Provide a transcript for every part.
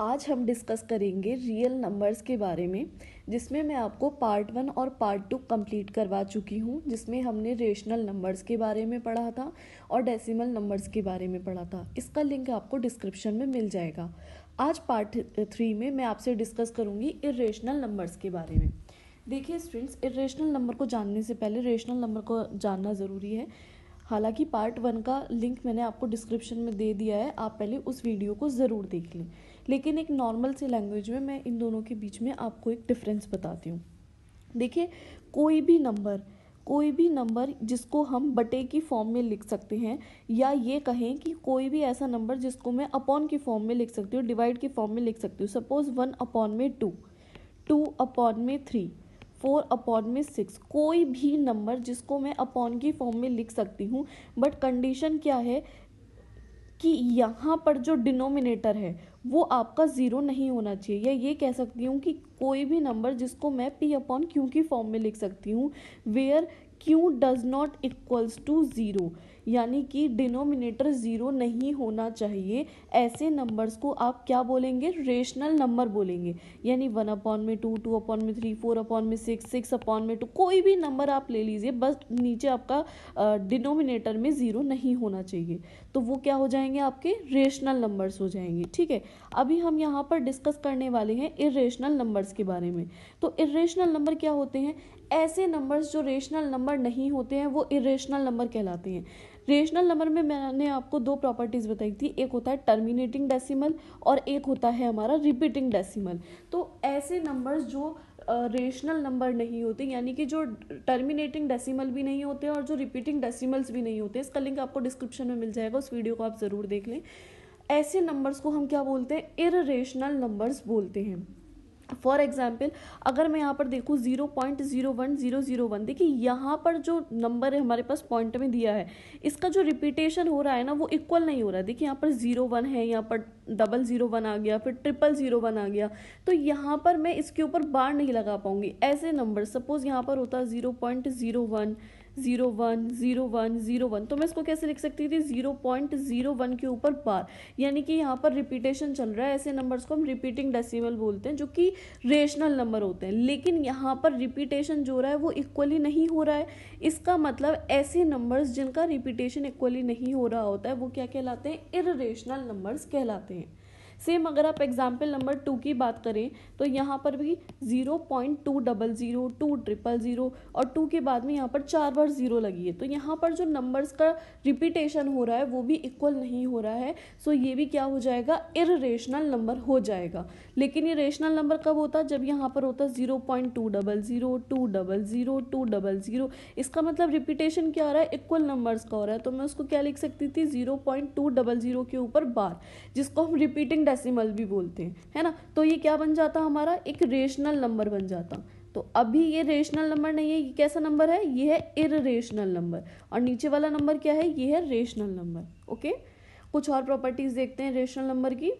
आज हम डिस्कस करेंगे रियल नंबर्स के बारे में जिसमें मैं आपको पार्ट वन और पार्ट टू कंप्लीट करवा चुकी हूँ जिसमें हमने रेशनल नंबर्स के बारे में पढ़ा था और डेसिमल नंबर्स के बारे में पढ़ा था इसका लिंक आपको डिस्क्रिप्शन में मिल जाएगा आज पार्ट थ्री में मैं आपसे डिस्कस करूँगी इरेशनल नंबर्स के बारे में देखिए स्टूडेंट्स इरेशनल नंबर को जानने से पहले रेशनल नंबर को जानना ज़रूरी है हालांकि पार्ट वन का लिंक मैंने आपको डिस्क्रिप्शन में दे दिया है आप पहले उस वीडियो को ज़रूर देख लें लेकिन एक नॉर्मल सी लैंग्वेज में मैं इन दोनों के बीच में आपको एक डिफरेंस बताती हूँ देखिए कोई भी नंबर कोई भी नंबर जिसको हम बटे की फॉर्म में लिख सकते हैं या ये कहें कि कोई भी ऐसा नंबर जिसको मैं अपॉन की फॉर्म में लिख सकती हूँ डिवाइड की फॉर्म में लिख सकती हूँ सपोज वन अपॉन में टू टू अपॉन में थ्री फोर अपॉन में सिक्स कोई भी नंबर जिसको मैं अपॉन की फॉर्म में लिख सकती हूँ बट कंडीशन क्या है कि यहाँ पर जो डिनोमिनेटर है वो आपका ज़ीरो नहीं होना चाहिए या ये कह सकती हूँ कि कोई भी नंबर जिसको मैं पी अपॉन क्यू की फॉर्म में लिख सकती हूँ where Q does not equals to zero यानी कि डिनोमिनेटर ज़ीरो नहीं होना चाहिए ऐसे नंबर्स को आप क्या बोलेंगे रेशनल नंबर बोलेंगे यानी वन अपॉन में टू टू अपॉन में थ्री फोर अपॉन में सिक्स सिक्स अपॉन में टू कोई भी नंबर आप ले लीजिए बस नीचे आपका डिनोमिनेटर में ज़ीरो नहीं होना चाहिए तो वो क्या हो जाएंगे आपके रेशनल नंबर्स हो जाएंगे ठीक है अभी हम यहाँ पर डिस्कस करने वाले हैं इरेशनल नंबर्स के बारे में तो इरेशनल नंबर क्या होते हैं ऐसे नंबर्स जो रेशनल नंबर नहीं होते हैं वो इरेशनल नंबर कहलाते हैं रेशनल नंबर में मैंने आपको दो प्रॉपर्टीज़ बताई थी एक होता है टर्मिनेटिंग डेसिमल और एक होता है हमारा रिपीटिंग डेसिमल तो ऐसे नंबर्स जो रेशनल नंबर नहीं होते यानी कि जो टर्मिनेटिंग डेसिमल भी नहीं होते और जो रिपीटिंग डेसिमल्स भी नहीं होते इसका लिंक आपको डिस्क्रिप्शन में मिल जाएगा उस वीडियो को आप ज़रूर देख लें ऐसे नंबर्स को हम क्या बोलते हैं इरेशनल नंबर्स बोलते हैं फॉर एग्जाम्पल अगर मैं यहाँ पर देखूँ zero point zero one zero zero one देखिए यहाँ पर जो नंबर है हमारे पास पॉइंट में दिया है इसका जो रिपीटेशन हो रहा है ना वो इक्वल नहीं हो रहा है देखिए यहाँ पर जीरो वन है यहाँ पर डबल जीरो वन आ गया फिर ट्रिपल जीरो वन आ गया तो यहाँ पर मैं इसके ऊपर बार नहीं लगा पाऊंगी ऐसे नंबर सपोज यहाँ पर होता zero point zero one zero one zero one zero one तो मैं इसको कैसे लिख सकती थी जीरो पॉइंट जीरो वन के ऊपर बार यानी कि यहाँ पर रिपीटेशन चल रहा है ऐसे नंबर्स को हम रिपीटिंग डेसिमल बोलते हैं जो कि रेशनल नंबर होते हैं लेकिन यहाँ पर रिपीटेशन जो रहा है वो इक्वली नहीं हो रहा है इसका मतलब ऐसे नंबर्स जिनका रिपीटेशन इक्वली नहीं हो रहा होता है वो क्या कहलाते हैं इरेशनल नंबर्स कहलाते हैं सेम अगर आप एग्जाम्पल नंबर टू की बात करें तो यहाँ पर भी zero point two double zero two triple zero और टू के बाद में यहाँ पर चार बार ज़ीरो लगी है तो यहाँ पर जो नंबर्स का रिपीटेशन हो रहा है वो भी इक्वल नहीं हो रहा है सो ये भी क्या हो जाएगा इरेशनल नंबर हो जाएगा लेकिन ये रेशनल नंबर कब होता है जब यहाँ पर होता है zero point two double zero two double zero two double zero इसका मतलब रिपीटेशन क्या हो रहा है इक्वल नंबर्स का हो रहा है तो मैं उसको क्या लिख सकती थी zero point two double zero के ऊपर बार जिसको हम रिपीटिंग डेसिमल भी बोलते हैं है ना तो ये क्या बन जाता हमारा एक रेशनल नंबर बन जाता तो अभी ये रेशनल नंबर नहीं है ये कैसा नंबर है ये है इरेशनल नंबर और नीचे वाला नंबर क्या है ये है रेशनल नंबर ओके कुछ और प्रॉपर्टीज देखते हैं रेशनल नंबर की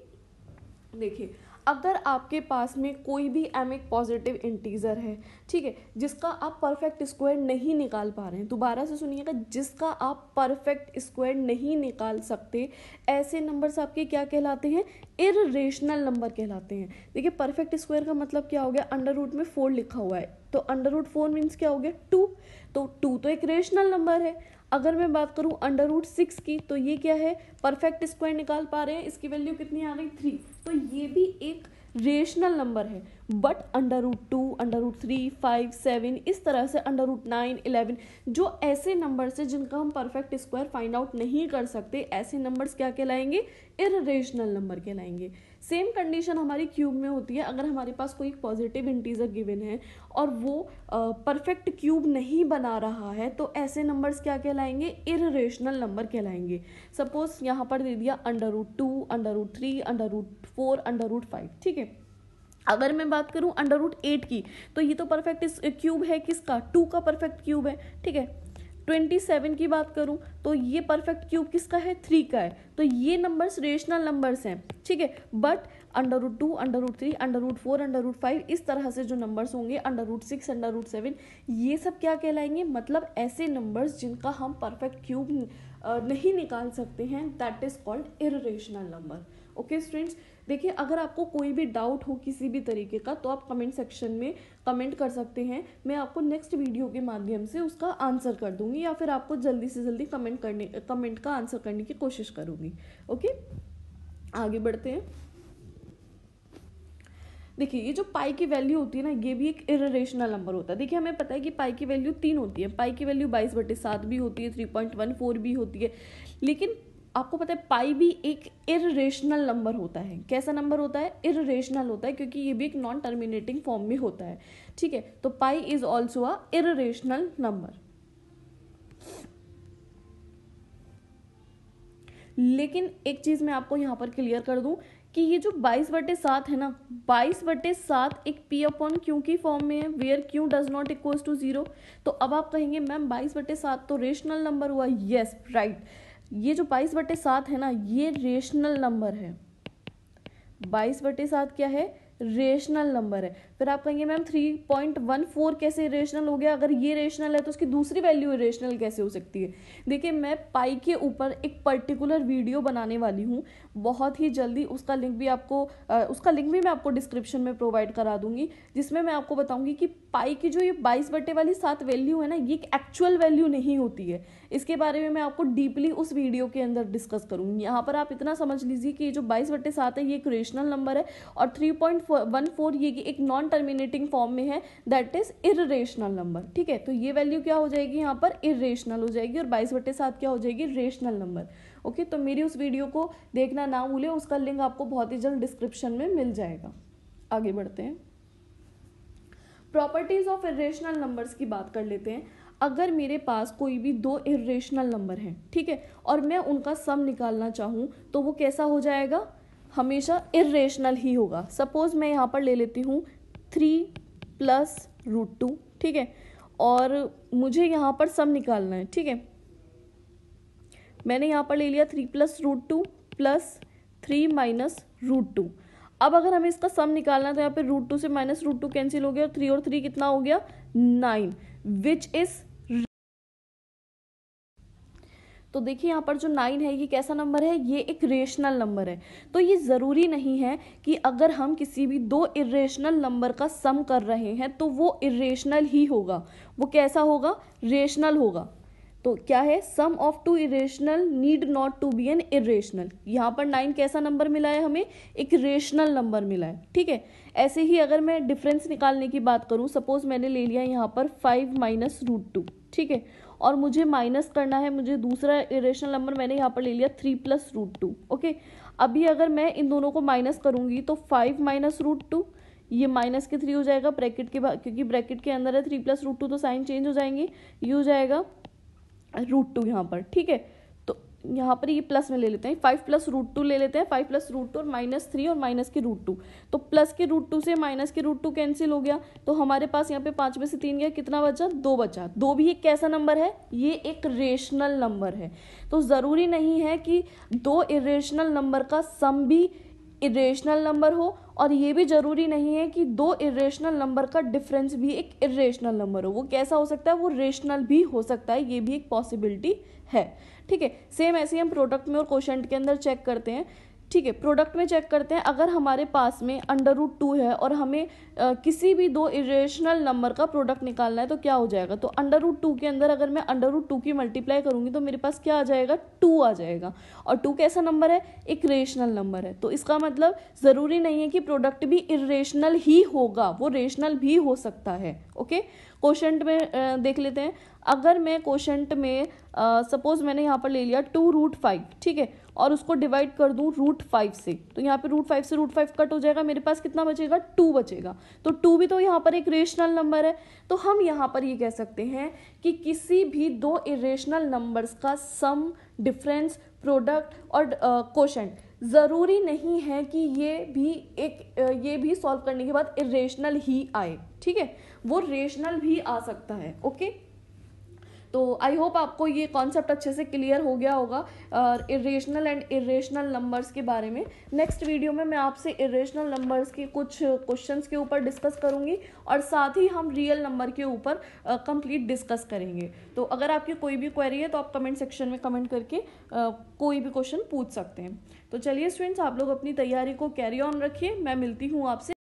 देखिए अगर आपके पास में कोई भी एम एक पॉजिटिव इंटीज़र है ठीक है जिसका आप परफेक्ट स्क्वायर नहीं निकाल पा रहे हैं दोबारा से सुनिएगा जिसका आप परफेक्ट स्क्वायर नहीं निकाल सकते ऐसे नंबर्स आपके क्या कहलाते हैं इरेशनल नंबर कहलाते हैं देखिए परफेक्ट स्क्वायर का मतलब क्या हो गया अंडर रूट में फोर लिखा हुआ है तो अंडर रूट फोर मीन्स क्या हो गया टू तो टू तो एक रेशनल नंबर है अगर मैं बात करूँ अंडर रूट सिक्स की तो ये क्या है परफेक्ट स्क्वायर निकाल पा रहे हैं इसकी वैल्यू कितनी आ गई थ्री तो ये भी एक रेशनल नंबर है but under root two under root three five seven इस तरह से अंडर रूट नाइन इलेवन जो ऐसे नंबर्स है जिनका हम परफेक्ट स्क्वायर फाइंड आउट नहीं कर सकते ऐसे नंबर्स क्या कहलाएंगे इरेशनल नंबर कहलाएंगे सेम कंडीशन हमारी क्यूब में होती है अगर हमारे पास कोई पॉजिटिव इंटीजर गिवन है और वो परफेक्ट uh, क्यूब नहीं बना रहा है तो ऐसे नंबर्स क्या कहलाएंगे इरेशनल नंबर कहलाएंगे सपोज यहाँ पर दे दिया under root two under root three under root four under root five ठीक है अगर मैं बात करूं अंडर रूट एट की तो ये तो परफेक्ट क्यूब है किसका टू का परफेक्ट क्यूब है ठीक है ट्वेंटी सेवन की बात करूँ तो ये परफेक्ट क्यूब किसका है थ्री का है तो ये नंबर्स रेशनल नंबर्स हैं ठीक है but under root two under root three under root four under root five इस तरह से जो नंबर्स होंगे under root six under root seven ये सब क्या कहलाएंगे मतलब ऐसे नंबर्स जिनका हम परफेक्ट क्यूब नहीं निकाल सकते हैं that is called irrational number okay students देखिए अगर आपको कोई भी डाउट हो किसी भी तरीके का तो आप कमेंट सेक्शन में कमेंट कर सकते हैं मैं आपको नेक्स्ट वीडियो के माध्यम से उसका आंसर कर दूंगी या फिर आपको जल्दी से जल्दी कमेंट करने कमेंट का आंसर करने की कोशिश करूंगी ओके आगे बढ़ते हैं देखिए ये जो पाई की वैल्यू होती है ना ये भी एक इरेशनल नंबर होता है देखिए हमें पता है कि पाई की वैल्यू तीन होती है पाई की वैल्यू बाईस बटे सात भी होती है थ्री पॉइंट वन फोर भी होती है लेकिन आपको पता है पाई भी एक इरेशनल नंबर होता है कैसा नंबर होता है इरेशनल होता है क्योंकि ये भी एक नॉन टर्मिनेटिंग फॉर्म में होता है ठीक है तो pi is also a irrational number लेकिन एक चीज मैं आपको यहां पर क्लियर कर दूं कि ये जो 22 बटे सात है ना 22 बटे सात एक पी अपॉन क्यू की फॉर्म में है where Q does not equal to zero तो अब आप कहेंगे मैम 22 बटे सात तो रेशनल नंबर हुआ यस yes, राइट right. ये जो बाईस बटे सात है ना ये रेशनल नंबर है बाईस बटे सात क्या है रेशनल नंबर है फिर आप कहेंगे ma'am three point one four कैसे इरेशनल हो गया अगर ये रेशनल है तो उसकी दूसरी वैल्यू इरेशनल कैसे हो सकती है देखिए मैं पाई के ऊपर एक पर्टिकुलर वीडियो बनाने वाली हूँ बहुत ही जल्दी उसका लिंक भी आपको उसका लिंक भी मैं आपको डिस्क्रिप्शन में प्रोवाइड करा दूंगी जिसमें मैं आपको बताऊंगी कि पाई की जो ये बाईस बटे वाली सात वैल्यू है ना ये एक एक्चुअल वैल्यू नहीं होती है इसके बारे में मैं आपको डीपली उस वीडियो के अंदर डिस्कस करूंगी यहाँ पर आप इतना समझ लीजिए कि ये जो बाईस बटे सात है ये एक रेशनल नंबर है और थ्री पॉइंट वन फोर ये एक नॉन टर्मिनेटिंग फॉर्म में है दैट इज इेशनल नंबर ठीक है तो ये वैल्यू क्या हो जाएगी यहाँ पर इेशनल हो जाएगी और बाईस बटे साथ क्या हो जाएगी रेशनल नंबर ओके तो मेरी उस वीडियो को देखना ना भूलें उसका लिंक आपको बहुत ही जल्द डिस्क्रिप्शन में मिल जाएगा आगे बढ़ते हैं प्रॉपर्टीज ऑफ इेशनल नंबर्स की बात कर लेते हैं अगर मेरे पास कोई भी दो इेशनल नंबर हैं ठीक है और मैं उनका सम निकालना चाहूँ तो वो कैसा हो जाएगा हमेशा इेशनल ही होगा सपोज मैं यहाँ पर ले लेती हूँ थ्री प्लस रूट टू ठीक है और मुझे यहाँ पर सम निकालना है ठीक है मैंने यहाँ पर ले लिया three plus root two plus three minus root two अब अगर हमें इसका सम निकालना है तो यहाँ पर रूट टू से माइनस रूट टू कैंसिल हो गया और थ्री और थ्री कितना हो गया नाइन विच इज़ तो देखिए यहाँ पर जो नाइन है ये कैसा नंबर है ये एक रेशनल नंबर है तो ये ज़रूरी नहीं है कि अगर हम किसी भी दो इरेशनल नंबर का सम कर रहे हैं तो वो इरेशनल ही होगा वो कैसा होगा रेशनल होगा तो क्या है sum of two irrational need not to be an irrational यहाँ पर नाइन कैसा नंबर मिला है हमें एक रेशनल नंबर मिला है ठीक है ऐसे ही अगर मैं डिफरेंस निकालने की बात करूँ सपोज मैंने ले लिया यहाँ पर फाइव माइनस रूट टू ठीक है और मुझे माइनस करना है मुझे दूसरा इरेशनल नंबर मैंने यहाँ पर ले लिया three plus root two okay अभी अगर मैं इन दोनों को माइनस करूँगी तो फाइव माइनस रूट टू ये माइनस के थ्री हो जाएगा ब्रैकेट के क्योंकि ब्रैकेट के अंदर है थ्री प्लस रूट टू तो साइन चेंज हो जाएंगे ये हो जाएगा रूट टू यहाँ पर ठीक है यहाँ पर ये प्लस में ले लेते हैं फाइव प्लस रूट टू ले लेते हैं फाइव प्लस रूट टू और माइनस थ्री और माइनस के रूट टू तो प्लस के रूट टू से माइनस के रूट टू कैंसिल हो गया तो हमारे पास यहाँ पे पाँच में से तीन गया कितना बचा दो बचा दो भी एक कैसा नंबर है ये एक रेशनल नंबर है तो ज़रूरी नहीं है कि दो इरेशनल नंबर का सम भी इरेशनल नंबर हो और ये भी ज़रूरी नहीं है कि दो इरेशनल नंबर का डिफरेंस भी एक इरेशनल नंबर हो वो कैसा हो सकता है वो रेशनल भी हो सकता है ये भी एक पॉसिबिलिटी है ठीक है सेम ऐसे हम प्रोडक्ट में और क्वेश्चन के अंदर चेक करते हैं ठीक है प्रोडक्ट में चेक करते हैं अगर हमारे पास में अंडर रूट टू है और हमें आ, किसी भी दो इरेशनल नंबर का प्रोडक्ट निकालना है तो क्या हो जाएगा तो अंडर रूट टू के अंदर अगर मैं अंडर रूट टू की मल्टीप्लाई करूंगी तो मेरे पास क्या आ जाएगा टू आ जाएगा और टू कैसा नंबर है एक रेशनल नंबर है तो इसका मतलब ज़रूरी नहीं है कि प्रोडक्ट भी इरेशनल ही होगा वो रेशनल भी हो सकता है ओके क्वेश्चन में देख लेते हैं अगर मैं कोशंट में सपोज मैंने यहाँ पर ले लिया टू रूट फाइव ठीक है और उसको डिवाइड कर दूँ रूट फाइव से तो यहाँ पे रूट फाइव से रूट फाइव कट हो जाएगा मेरे पास कितना बचेगा टू बचेगा तो टू भी तो यहाँ पर एक रेशनल नंबर है तो हम यहाँ पर ये यह कह सकते हैं कि किसी भी दो इरेशनल नंबर्स का सम डिफरेंस प्रोडक्ट और क्वेश्चन ज़रूरी नहीं है कि ये भी एक ये भी सॉल्व करने के बाद इरेशनल ही आए ठीक है वो रेशनल भी आ सकता है ओके तो आई होप आपको ये कॉन्सेप्ट अच्छे से क्लियर हो गया होगा इरेशनल एंड इरेशनल नंबर्स के बारे में नेक्स्ट वीडियो में मैं आपसे इरेशनल नंबर्स के कुछ क्वेश्चंस के ऊपर डिस्कस करूँगी और साथ ही हम रियल नंबर के ऊपर कंप्लीट डिस्कस करेंगे तो अगर आपकी कोई भी क्वेरी है तो आप कमेंट सेक्शन में कमेंट करके आ, कोई भी क्वेश्चन पूछ सकते हैं तो चलिए स्टूडेंट्स आप लोग अपनी तैयारी को कैरी ऑन रखिए मैं मिलती हूँ आपसे